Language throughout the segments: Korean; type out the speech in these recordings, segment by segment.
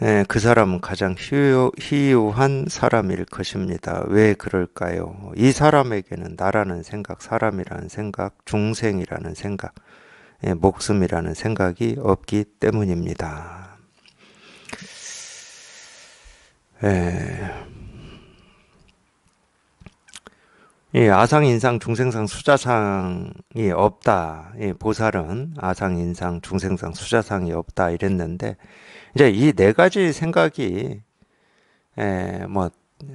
예, 그 사람은 가장 희유, 한 사람일 것입니다. 왜 그럴까요? 이 사람에게는 나라는 생각, 사람이라는 생각, 중생이라는 생각, 예, 목숨이라는 생각이 없기 때문입니다. 예. 예, 아상인상 중생상 수자상이 없다. 예, 보살은 아상인상 중생상 수자상이 없다 이랬는데 이제 이 네 가지 생각이 예, 뭐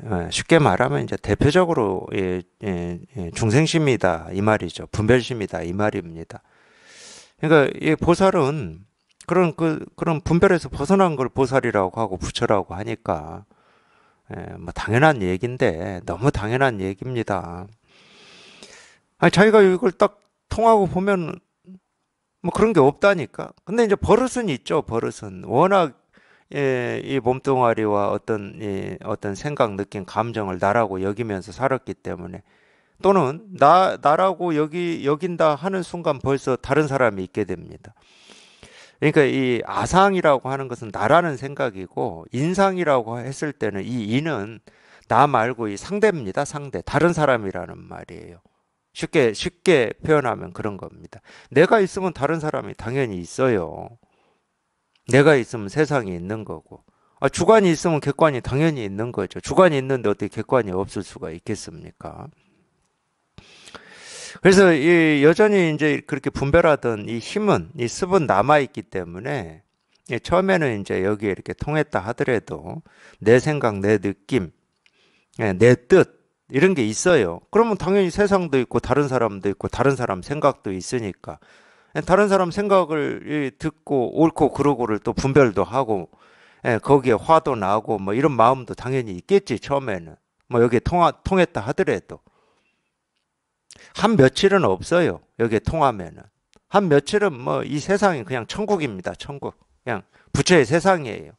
어, 쉽게 말하면 이제 대표적으로 예, 예, 예, 중생심이다 이 말이죠. 분별심이다 이 말입니다. 그러니까 이 보살은 그런 그 그런 분별에서 벗어난 걸 보살이라고 하고 부처라고 하니까 예, 뭐 당연한 얘기인데 너무 당연한 얘기입니다. 아니, 자기가 이걸 딱 통하고 보면 뭐 그런 게 없다니까. 근데 이제 버릇은 있죠. 버릇은 워낙 예, 이 몸뚱아리와 어떤 예, 어떤 생각, 느낌, 감정을 나라고 여기면서 살았기 때문에 또는 나 나라고 여기 여긴다 하는 순간 벌써 다른 사람이 있게 됩니다. 그러니까 이 아상이라고 하는 것은 나라는 생각이고 인상이라고 했을 때는 이 인은 나 말고 이 상대입니다. 상대. 다른 사람이라는 말이에요. 쉽게 쉽게 표현하면 그런 겁니다. 내가 있으면 다른 사람이 당연히 있어요. 내가 있으면 세상이 있는 거고. 아, 주관이 있으면 객관이 당연히 있는 거죠. 주관이 있는데 어떻게 객관이 없을 수가 있겠습니까? 그래서 이 여전히 이제 그렇게 분별하던 이 힘은 이 습은 남아 있기 때문에 예, 처음에는 이제 여기에 이렇게 통했다 하더라도 내 생각, 내 느낌, 예, 내 뜻 이런 게 있어요. 그러면 당연히 세상도 있고 다른 사람도 있고 다른 사람 생각도 있으니까 예, 다른 사람 생각을 듣고 옳고 그르고를 또 분별도 하고 예, 거기에 화도 나고 뭐 이런 마음도 당연히 있겠지 처음에는 뭐 여기에 통화 통했다 하더라도 한 며칠은 없어요. 여기에 통하면은. 한 며칠은 뭐 이 세상이 그냥 천국입니다. 천국. 그냥 부처의 세상이에요.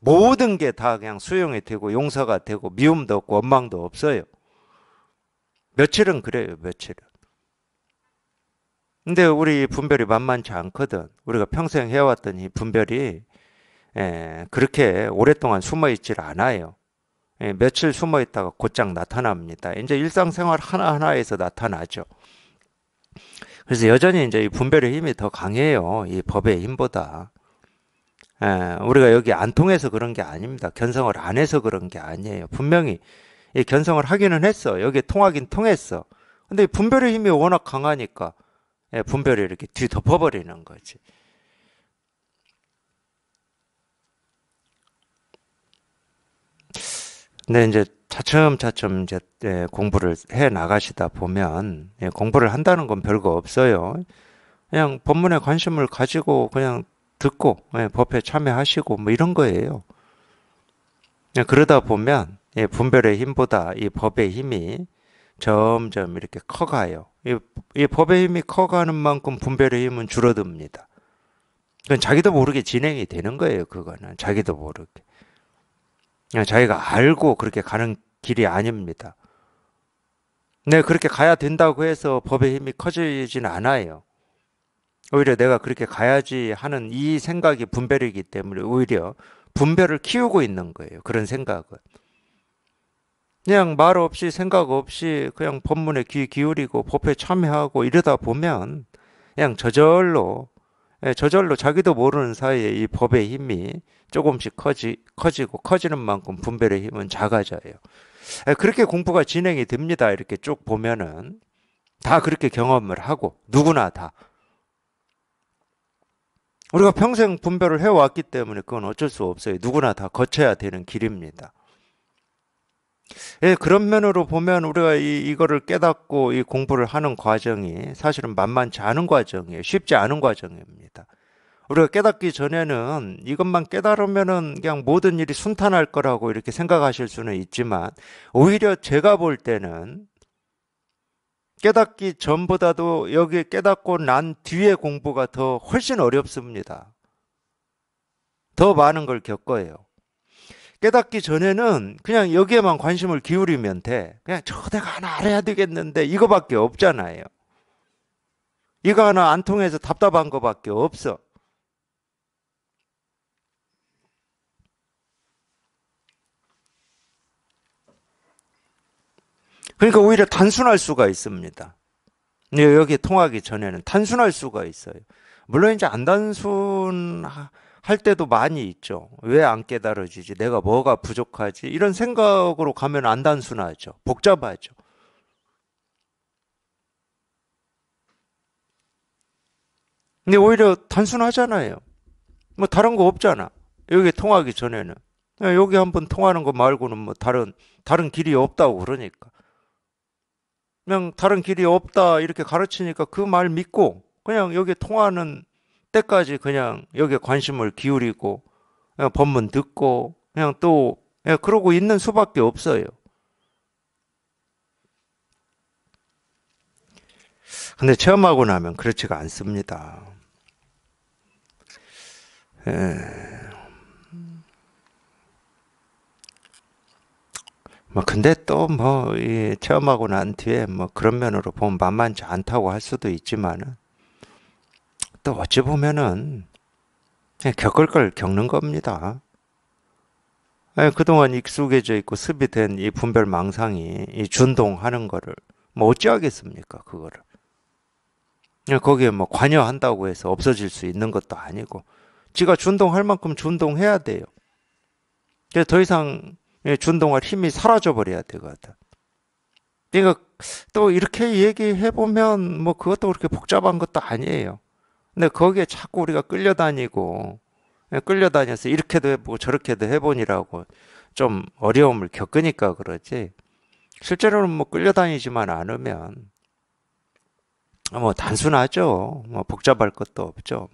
모든 게 다 그냥 수용이 되고 용서가 되고 미움도 없고 원망도 없어요. 며칠은 그래요. 며칠은. 근데 우리 분별이 만만치 않거든. 우리가 평생 해왔던 이 분별이 에, 예, 그렇게 오랫동안 숨어 있질 않아요. 예, 며칠 숨어 있다가 곧장 나타납니다. 이제 일상생활 하나하나에서 나타나죠. 그래서 여전히 이제 이 분별의 힘이 더 강해요. 이 법의 힘보다. 예, 우리가 여기 안 통해서 그런 게 아닙니다. 견성을 안 해서 그런 게 아니에요. 분명히 이 견성을 하기는 했어. 여기 통하긴 통했어. 근데 분별의 힘이 워낙 강하니까 예, 분별이 이렇게 뒤덮어버리는 거지. 근데 이제 차츰차츰 이제 예, 공부를 해 나가시다 보면 예, 공부를 한다는 건 별거 없어요. 그냥 법문에 관심을 가지고 그냥 듣고 예, 법에 참여하시고 뭐 이런 거예요. 그러다 보면 분별의 힘보다 이 법의 힘이 점점 이렇게 커가요. 이, 이 법의 힘이 커가는 만큼 분별의 힘은 줄어듭니다. 그건 자기도 모르게 진행이 되는 거예요. 그거는 자기도 모르게. 예, 자기가 알고 그렇게 가는 길이 아닙니다. 네, 그렇게 가야 된다고 해서 법의 힘이 커지진 않아요. 오히려 내가 그렇게 가야지 하는 이 생각이 분별이기 때문에 오히려 분별을 키우고 있는 거예요. 그런 생각은. 그냥 말 없이 생각 없이 그냥 법문에 귀 기울이고 법에 참여하고 이러다 보면 그냥 저절로 예, 저절로 자기도 모르는 사이에 이 법의 힘이 조금씩 커지, 커지고 커지는 만큼 분별의 힘은 작아져요. 예, 그렇게 공부가 진행이 됩니다. 이렇게 쭉 보면은 다 그렇게 경험을 하고 누구나 다 우리가 평생 분별을 해왔기 때문에 그건 어쩔 수 없어요. 누구나 다 거쳐야 되는 길입니다. 예, 그런 면으로 보면 우리가 이, 이거를 깨닫고 이 공부를 하는 과정이 사실은 만만치 않은 과정이에요. 쉽지 않은 과정입니다. 우리가 깨닫기 전에는 이것만 깨달으면은 그냥 모든 일이 순탄할 거라고 이렇게 생각하실 수는 있지만 오히려 제가 볼 때는 깨닫기 전보다도 여기 깨닫고 난 뒤에 공부가 더 훨씬 어렵습니다. 더 많은 걸 겪어요. 깨닫기 전에는 그냥 여기에만 관심을 기울이면 돼. 그냥 저 내가 하나 알아야 되겠는데 이거밖에 없잖아요. 이거 하나 안 통해서 답답한 거밖에 없어. 그러니까 오히려 단순할 수가 있습니다. 네, 여기 통하기 전에는 단순할 수가 있어요. 물론 이제 안 단순할 때도 많이 있죠. 왜 안 깨달아지지? 내가 뭐가 부족하지? 이런 생각으로 가면 안 단순하죠. 복잡하죠. 근데 오히려 단순하잖아요. 뭐 다른 거 없잖아. 여기 통하기 전에는 여기 한번 통하는 거 말고는 뭐 다른 다른 길이 없다고 그러니까 그냥 다른 길이 없다 이렇게 가르치니까 그 말 믿고 그냥 여기 통하는 때까지 그냥 여기에 관심을 기울이고 그냥 법문 듣고 그냥 또 그냥 예, 그러고 있는 수밖에 없어요. 근데 체험하고 나면 그렇지가 않습니다. 에... 예. 뭐 근데 또 뭐 체험하고 난 뒤에 뭐 그런 면으로 보면 만만치 않다고 할 수도 있지만은 또 어찌 보면은 예, 겪을 걸 겪는 겁니다. 예, 그동안 익숙해져 있고 습이 된 이 분별 망상이 이 준동하는 거를 뭐 어찌하겠습니까 그거를 예, 거기에 뭐 관여한다고 해서 없어질 수 있는 것도 아니고 지가 준동할 만큼 준동해야 돼요. 그래서 더 이상 예, 준동할 힘이 사라져 버려야 되거든. 그러니까 또 이렇게 얘기해 보면 뭐 그것도 그렇게 복잡한 것도 아니에요. 근데 거기에 자꾸 우리가 끌려다니고 예, 끌려다녀서 이렇게도 해보고 저렇게도 해보니라고 좀 어려움을 겪으니까 그러지. 실제로는 뭐 끌려다니지만 않으면 뭐 단순하죠. 뭐 복잡할 것도 없죠.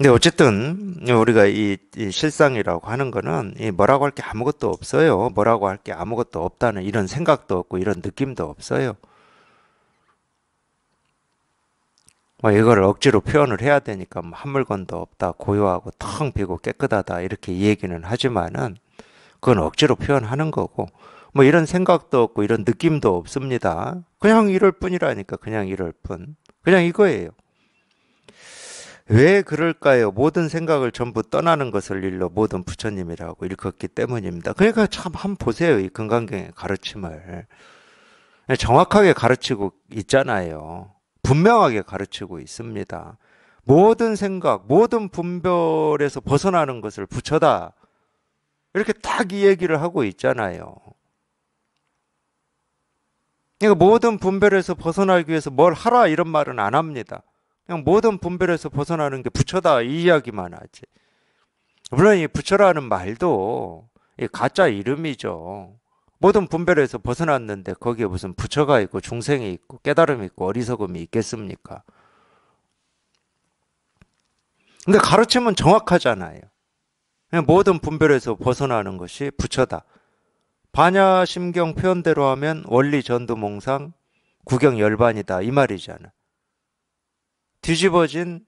근데 어쨌든 우리가 이, 이, 실상이라고 하는 거는 이 뭐라고 할 게 아무것도 없어요. 뭐라고 할 게 아무것도 없다는 이런 생각도 없고 이런 느낌도 없어요. 뭐 이걸 억지로 표현을 해야 되니까 뭐한 물건도 없다, 고요하고 텅 비고 깨끗하다 이렇게 얘기는 하지만은 그건 억지로 표현하는 거고 뭐 이런 생각도 없고 이런 느낌도 없습니다. 그냥 이럴 뿐이라니까 그냥 이럴 뿐. 그냥 이거예요. 왜 그럴까요? 모든 생각을 전부 떠나는 것을 일로 모든 부처님이라고 일컫기 때문입니다. 그러니까 참한 보세요. 이 금강경의 가르침을. 네, 정확하게 가르치고 있잖아요. 분명하게 가르치고 있습니다. 모든 생각, 모든 분별에서 벗어나는 것을 부처다. 이렇게 딱 이 얘기를 하고 있잖아요. 그러니까 모든 분별에서 벗어나기 위해서 뭘 하라 이런 말은 안 합니다. 그냥 모든 분별에서 벗어나는 게 부처다 이 이야기만 하지. 물론 이 부처라는 말도 가짜 이름이죠. 모든 분별에서 벗어났는데 거기에 무슨 부처가 있고 중생이 있고 깨달음이 있고 어리석음이 있겠습니까? 근데 가르침은 정확하잖아요. 모든 분별에서 벗어나는 것이 부처다. 반야심경 표현대로 하면 원리 전도몽상 구경 열반이다 이 말이잖아. 뒤집어진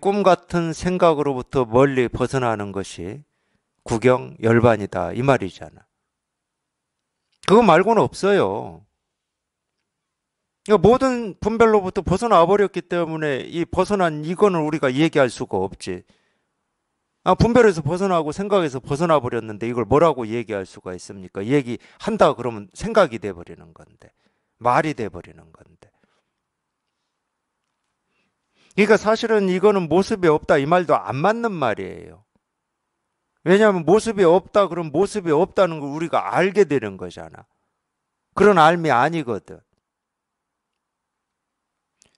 꿈 같은 생각으로부터 멀리 벗어나는 것이 구경 열반이다 이 말이잖아. 그거 말고는 없어요. 모든 분별로부터 벗어나 버렸기 때문에 이 벗어난 이거는 우리가 얘기할 수가 없지. 아, 분별에서 벗어나고 생각에서 벗어나 버렸는데 이걸 뭐라고 얘기할 수가 있습니까? 얘기한다 그러면 생각이 돼 버리는 건데 말이 돼 버리는 건데. 그러니까 사실은 이거는 모습이 없다 이 말도 안 맞는 말이에요. 왜냐하면 모습이 없다 그럼 모습이 없다는 걸 우리가 알게 되는 거잖아. 그런 알미 아니거든.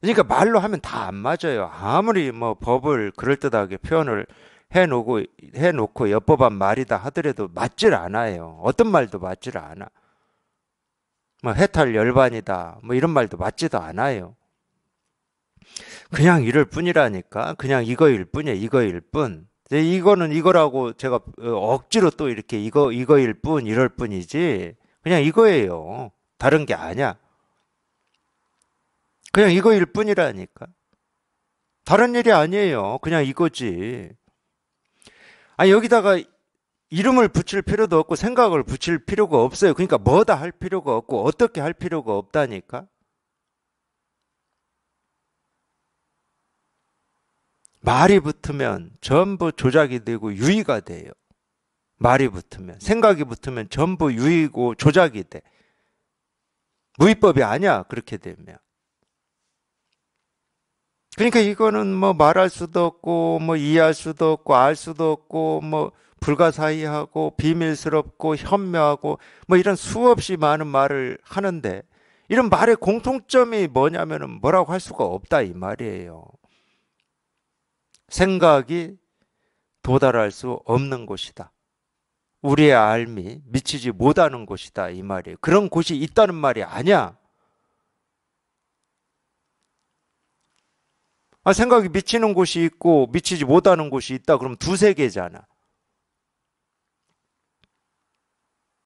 그러니까 말로 하면 다 안 맞아요. 아무리 뭐 법을 그럴듯하게 표현을 해놓고 해놓고 여법한 말이다 하더라도 맞질 않아요. 어떤 말도 맞질 않아. 뭐 해탈 열반이다 뭐 이런 말도 맞지도 않아요. 그냥 이럴 뿐이라니까. 그냥 이거일 뿐이야. 이거일 뿐. 이거는 이거라고 제가 어, 억지로 또 이렇게 이거 이거일 뿐 이럴 뿐이지. 그냥 이거예요. 다른 게 아니야. 그냥 이거일 뿐이라니까. 다른 일이 아니에요. 그냥 이거지. 아 여기다가 이름을 붙일 필요도 없고 생각을 붙일 필요가 없어요. 그러니까 뭐다 할 필요가 없고 어떻게 할 필요가 없다니까. 말이 붙으면 전부 조작이 되고 유의가 돼요. 말이 붙으면 생각이 붙으면 전부 유의고 조작이 돼. 무의법이 아니야 그렇게 되면. 그러니까 이거는 뭐 말할 수도 없고 뭐 이해할 수도 없고 알 수도 없고 뭐 불가사의하고 비밀스럽고 현명하고 뭐 이런 수없이 많은 말을 하는데 이런 말의 공통점이 뭐냐면은 뭐라고 할 수가 없다 이 말이에요. 생각이 도달할 수 없는 곳이다. 우리의 알미 미치지 못하는 곳이다 이 말이에요. 그런 곳이 있다는 말이 아니야. 아, 생각이 미치는 곳이 있고 미치지 못하는 곳이 있다 그럼 두세 개잖아.